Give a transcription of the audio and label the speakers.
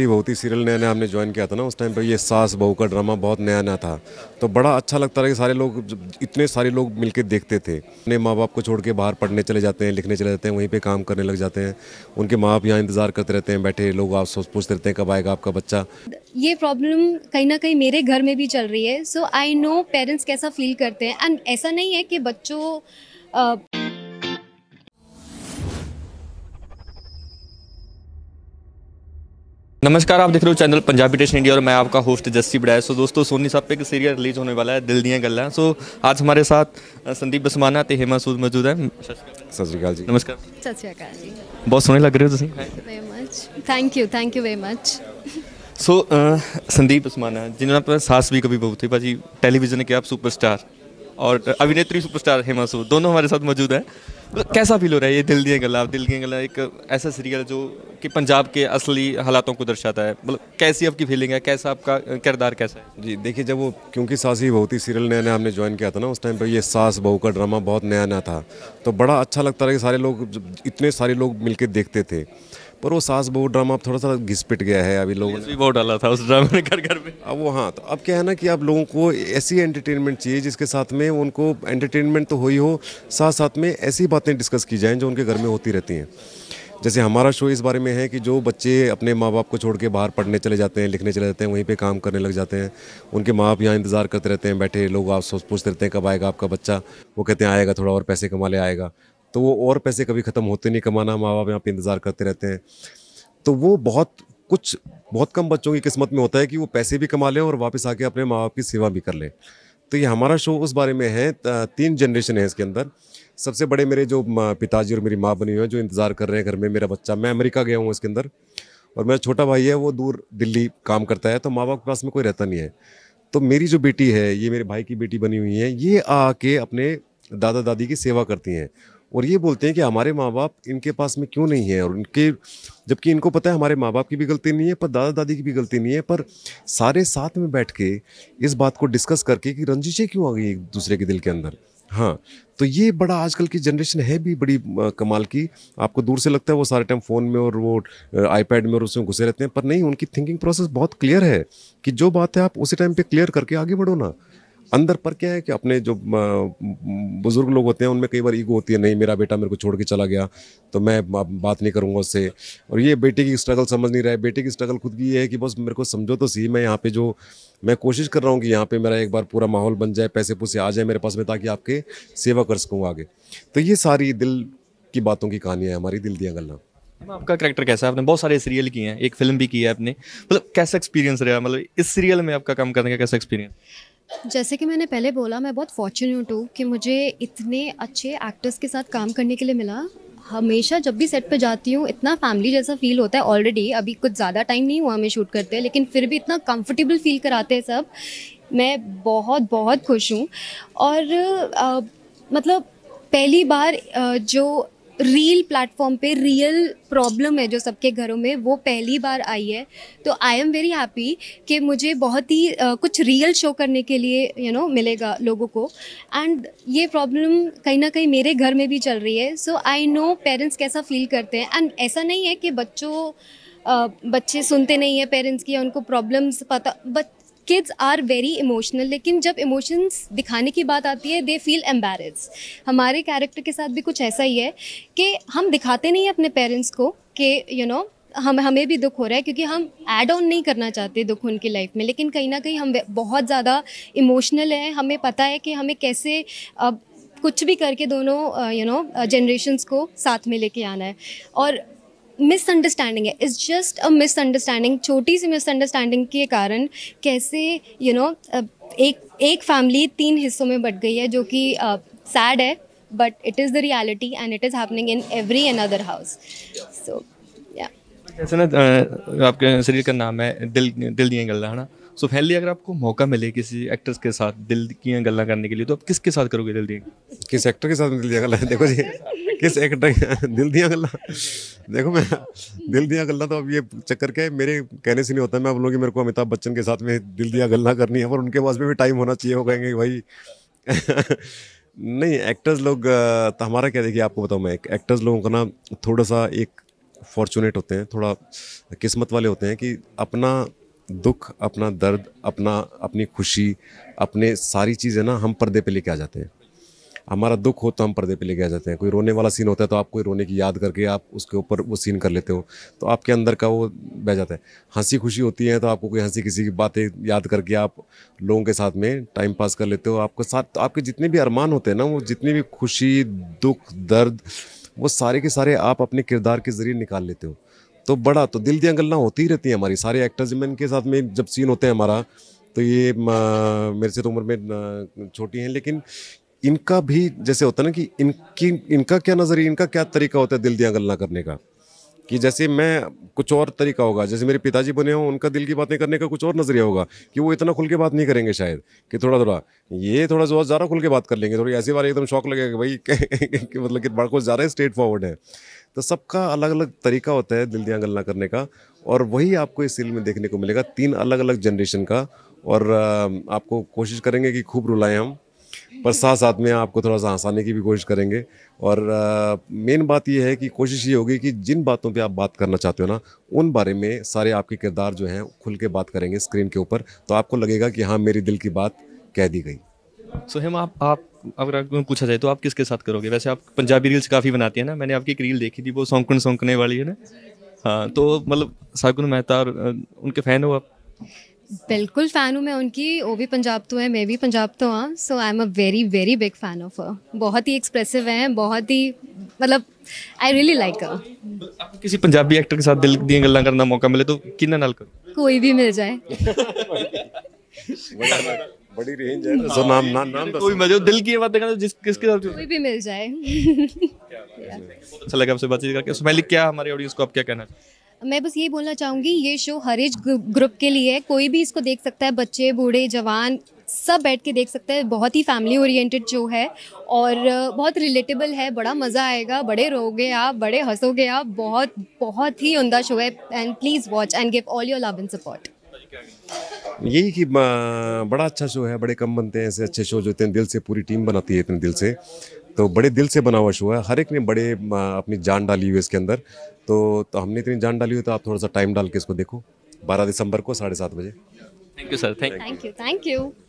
Speaker 1: बहुत ही सीरियल नया नया हमने ज्वाइन किया था ना उस टाइम पे ये सास बहू का ड्रामा बहुत नया नया था तो बड़ा अच्छा लगता था कि सारे लोग इतने सारे लोग मिलके देखते थे अपने माँ बाप को छोड़ के बाहर पढ़ने चले जाते हैं लिखने चले जाते हैं वहीं पे काम करने लग जाते हैं उनके माँ बाप यहाँ इंतजार करते रहते हैं बैठे लोग आप पूछते रहते हैं कब आएगा आपका बच्चा
Speaker 2: ये प्रॉब्लम कहीं ना कहीं मेरे घर में भी चल रही है सो आई नो पेरेंट्स कैसा फील करते हैं एंड ऐसा नहीं है कि बच्चों
Speaker 3: नमस्कार आप देख रहे हो चैनल पंजाबी टेस्ट इंडिया और मैं आपका होस्ट जस्सी बड़ा सो दोस्तों सोनी साहब पे एक सीरियल रिलीज होने वाला है दिल दिया गल्ला सो आज हमारे साथ संदीप बसमाना ते हेमा सूद मौजूद है सत ਸ਼੍ਰੀ ਅਕਾਲ ਜੀ नमस्कार
Speaker 2: सत ਸ਼੍ਰੀ ਅਕਾਲ ਜੀ बहुत सोने लग रहे हो ਤੁਸੀਂ very much thank you thank you very much
Speaker 3: so Sandeep Basmana जिन्होंने अपना सास भी कभी बहू थे भाजी टेलीविज़न के आप सुपरस्टार और अभिनेत्री सुपरस्टार हेमा सूद दोनों हमारे साथ मौजूद हैं कैसा फील हो रहा है ये दिल दिए गला दिल दिए गला एक ऐसा सीरियल जो कि पंजाब के असली हालातों को दर्शाता
Speaker 1: है मतलब कैसी आपकी फीलिंग है कैसा आपका किरदार कैसा है जी देखिए जब वो क्योंकि सास ही बहुत ही सीरियल नया नया हमने ज्वाइन किया था ना उस टाइम पर ये सास बहू का ड्रामा बहुत नया नया था तो बड़ा अच्छा लगता था कि सारे लोग इतने सारे लोग मिलकर देखते थे पर वो सास बहू ड्रामा थोड़ा सा घिसपिट गया है अभी लोगों
Speaker 3: ने बहुत डाला था उस ड्रामे
Speaker 1: ने घर घर में अब वो हाँ तो अब क्या है ना कि आप लोगों को ऐसी एंटरटेनमेंट चाहिए जिसके साथ में उनको एंटरटेनमेंट तो हो ही हो साथ साथ में ऐसी बातें डिस्कस की जाएँ जो उनके घर में होती रहती हैं जैसे हमारा शो इस बारे में है कि जो बच्चे अपने माँ बाप को छोड़ के बाहर पढ़ने चले जाते हैं लिखने चले जाते हैं वहीं पे काम करने लग जाते हैं उनके माँ बाप यहाँ इंतज़ार करते रहते हैं बैठे लोग आप सोच पूछते रहते हैं कब आएगा आपका बच्चा वो कहते हैं आएगा थोड़ा और पैसे कमा ले आएगा तो वो और पैसे कभी ख़त्म होते नहीं कमाना माँ बाप यहाँ पे इंतज़ार करते रहते हैं तो वो बहुत कुछ बहुत कम बच्चों की किस्मत में होता है कि वो पैसे भी कमा लें और वापस आके अपने माँ बाप की सेवा भी कर लें तो ये हमारा शो उस बारे में है तीन जनरेशन है इसके अंदर सबसे बड़े मेरे जो पिताजी और मेरी माँ बनी हुई है जो इंतज़ार कर रहे हैं घर में मेरा बच्चा मैं अमेरिका गया हूँ इसके अंदर और मेरा छोटा भाई है वो दूर दिल्ली काम करता है तो माँ बाप के पास में कोई रहता नहीं है तो मेरी जो बेटी है ये मेरे भाई की बेटी बनी हुई है ये आके अपने दादा दादी की सेवा करती हैं और ये बोलते हैं कि हमारे माँ बाप इनके पास में क्यों नहीं है और उनके जबकि इनको पता है हमारे माँ बाप की भी गलती नहीं है पर दादा दादी की भी गलती नहीं है पर सारे साथ में बैठ के इस बात को डिस्कस करके कि रंजिशें क्यों आ गई एक दूसरे के दिल के अंदर हाँ तो ये बड़ा आजकल की जनरेशन है भी बड़ी कमाल की आपको दूर से लगता है वो सारे टाइम फ़ोन में और वो आईपैड में और उसमें घुसे रहते हैं पर नहीं उनकी थिंकिंग प्रोसेस बहुत क्लियर है कि जो बात है आप उसी टाइम पे क्लियर करके आगे बढ़ो ना अंदर पर क्या है कि अपने जो बुज़ुर्ग लोग होते हैं उनमें कई बार ईगो होती है नहीं मेरा बेटा मेरे को छोड़ के चला गया तो मैं बात नहीं करूँगा उससे और ये बेटे की स्ट्रगल समझ नहीं रहा है बेटे की स्ट्रगल खुद की ये है कि बस मेरे को समझो तो सही मैं यहाँ पे जो मैं कोशिश कर रहा हूँ कि यहाँ पे मेरा एक बार पूरा माहौल बन जाए पैसे पुसे आ जाए मेरे पास में ताकि आपके सेवा कर सकूँ आगे तो ये सारी दिल की बातों की कहानी है हमारी दिल दियाँ गल्ला
Speaker 3: आपका करेक्टर कैसा है आपने बहुत सारे सीरियल किए हैं एक फिल्म भी की है आपने मतलब कैसा एक्सपीरियंस रहा मतलब इस सीरियल में आपका काम करने का कैसा एक्सपीरियंस
Speaker 2: जैसे कि मैंने पहले बोला मैं बहुत फॉर्चुनेट हूँ कि मुझे इतने अच्छे एक्टर्स के साथ काम करने के लिए मिला हमेशा जब भी सेट पे जाती हूँ इतना फैमिली जैसा फील होता है ऑलरेडी अभी कुछ ज़्यादा टाइम नहीं हुआ हमें शूट करते लेकिन फिर भी इतना कंफर्टेबल फील कराते हैं सब मैं बहुत बहुत खुश हूँ और आ, मतलब पहली बार जो रील प्लेटफॉर्म पे रियल प्रॉब्लम है जो सबके घरों में वो पहली बार आई है तो आई एम वेरी हैप्पी कि मुझे बहुत ही uh, कुछ रियल शो करने के लिए यू you नो know, मिलेगा लोगों को एंड ये प्रॉब्लम कहीं ना कहीं मेरे घर में भी चल रही है सो आई नो पेरेंट्स कैसा फील करते हैं एंड ऐसा नहीं है कि बच्चों uh, बच्चे सुनते नहीं हैं पेरेंट्स की उनको प्रॉब्लम्स पता but kids are very emotional लेकिन जब इमोशंस दिखाने की बात आती है दे फील एम्बेरस हमारे कैरेक्टर के साथ भी कुछ ऐसा ही है कि हम दिखाते नहीं अपने पेरेंट्स को कि यू नो हम हमें भी दुख हो रहा है क्योंकि हम ऐड ऑन नहीं करना चाहते दुख उनकी लाइफ में लेकिन कहीं ना कहीं हम बहुत ज़्यादा इमोशनल हैं हमें पता है कि हमें कैसे अब कुछ भी करके दोनों यू नो जनरेशन्स को साथ में लेके आना है और मिसअंडरस्टैंडिंग है इज़ जस्ट अ मिसअंडरस्टैंडिंग छोटी सी मिसअंडरस्टैंडिंग के कारण कैसे यू you नो know, एक एक फैमिली तीन हिस्सों में बट गई है जो कि सैड uh, है but it is the reality and it is happening in every an other house so या
Speaker 3: जैसे ना आपके शरीर का नाम है दिल दिल दिए गल्ला है ना सो फैली अगर आपको मौका मिले किसी एक्ट्रेस के साथ दिल की
Speaker 1: गल्ला करने के लिए तो आप किसके साथ करोगे दिल दिए किस एक्टर के साथ दिल दिया गल्ला देखो जी ਕਿਸ ਐਕਟਰ दिल दिया ਗੱਲਾਂ देखो मैं दिल दिया गल्ला तो अब ये चक्कर के मेरे कहने से नहीं होता मैं आप लोगों की मेरे को अमिताभ बच्चन के साथ में दिल दिया गल्ला करनी है और उनके पास में भी टाइम होना चाहिए वो कहेंगे भाई नहीं एक्टर्स लोग तो हमारा क्या देखिए आपको बताऊँ मैं एक्टर्स लोगों का ना थोड़ा सा एक फॉर्चुनेट होते हैं थोड़ा किस्मत वाले होते हैं कि अपना दुख अपना दर्द अपना अपनी खुशी अपने सारी चीज़ें ना हम पर्दे पे लेके आ जाते हैं हमारा दुख हो तो हम पर्दे पे लेके आ जाते हैं कोई रोने वाला सीन होता है तो आप कोई रोने की याद करके आप उसके ऊपर वो सीन कर लेते हो तो आपके अंदर का वो बह जाता है हंसी खुशी होती है तो आपको कोई हंसी किसी की बातें याद करके आप लोगों के साथ में टाइम पास कर लेते हो आपके साथ तो आपके जितने भी अरमान होते हैं ना वो जितने भी खुशी दुख दर्द वो सारे के सारे आप अपने किरदार के ज़रिए निकाल लेते हो तो बड़ा तो दिल दियाँ गलना होती ही रहती हैं हमारी सारे एक्टर्स मैन के साथ में जब सीन होते हैं हमारा तो ये मेरे से तो उम्र में छोटी हैं लेकिन इनका भी जैसे होता है ना कि इनकी इनका क्या नज़रिया इनका क्या तरीका होता है दिल दिया गल्ला करने का कि जैसे मैं कुछ और तरीका होगा जैसे मेरे पिताजी बने हों उनका दिल की बातें करने का कुछ और नज़रिया होगा कि वो इतना खुल के बात नहीं करेंगे शायद कि थोड़ा थोड़ा ये थोड़ा जो ज़्यादा खुल के बात कर लेंगे थोड़ी ऐसी बार एकदम शौक लगेगा कि भाई कि मतलब कि बड़ा कुछ ज़्यादा स्ट्रेट फॉरवर्ड है तो सबका अलग अलग तरीका होता है दिल दिया गल्ला करने का और वही आपको इस फिल्म में देखने को मिलेगा तीन अलग अलग जनरेशन का और आपको कोशिश करेंगे कि खूब रुलाएं हम पर साथ साथ में आपको थोड़ा सा हंसाने की भी कोशिश करेंगे और मेन बात यह है कि कोशिश ये होगी कि जिन बातों पे आप बात करना चाहते हो ना उन बारे में सारे आपके किरदार जो हैं खुल के बात करेंगे स्क्रीन के ऊपर तो आपको लगेगा कि हाँ मेरे दिल की बात कह दी गई
Speaker 3: सो आप आप अगर पूछा जाए तो आप किसके साथ करोगे वैसे आप पंजाबी रील्स काफ़ी बनाती है ना मैंने आपकी एक रील देखी थी वो सौंकन सौंकने वाली है ना हाँ तो मतलब सागुन मेहता और उनके फ़ैन हो आप
Speaker 2: बिल्कुल फ़ैन हूँ मैं उनकी वो भी पंजाब तो है मैं भी पंजाब तो हाँ so I am a very very big fan of a बहुत ही एक्सप्रेसिव हैं बहुत ही मतलब आई रियली लाइक अ
Speaker 3: किसी पंजाबी एक्टर के साथ दिल दिए गल करने का मौका मिले तो कि
Speaker 2: कोई भी मिल जाए बड़ी रेंज है सो नाम नाम नाम कोई मजे
Speaker 3: मतलब दिल की बात तो जिस किसके साथ कोई भी मिल जाए अच्छा लगा आपसे बातचीत करके सुमैली क्या हमारे ऑडियंस को आप क्या कहना
Speaker 2: मैं बस ये बोलना चाहूँगी ये शो हर एज ग्रुप के लिए है कोई भी इसको देख सकता है बच्चे बूढ़े जवान सब बैठ के देख सकते हैं बहुत ही फैमिली ओरिएंटेड शो है और बहुत रिलेटेबल है बड़ा मज़ा आएगा बड़े रोगे आप बड़े हंसोगे आप बहुत बहुत ही उमदा शो है and please watch and give all your love and support
Speaker 1: यही कि बड़ा अच्छा शो है बड़े कम बनते हैं ऐसे अच्छे शो जो इतने दिल से पूरी टीम बनाती है इतने दिल से तो बड़े दिल से बना हुआ शो है हर एक ने बड़े अपनी जान डाली हुई है इसके अंदर तो, तो हमने इतनी जान डाली हुई तो आप थोड़ा सा टाइम डाल के इसको देखो बारह दिसंबर को साढ़े सात बजे thank you sir thank
Speaker 2: you thank you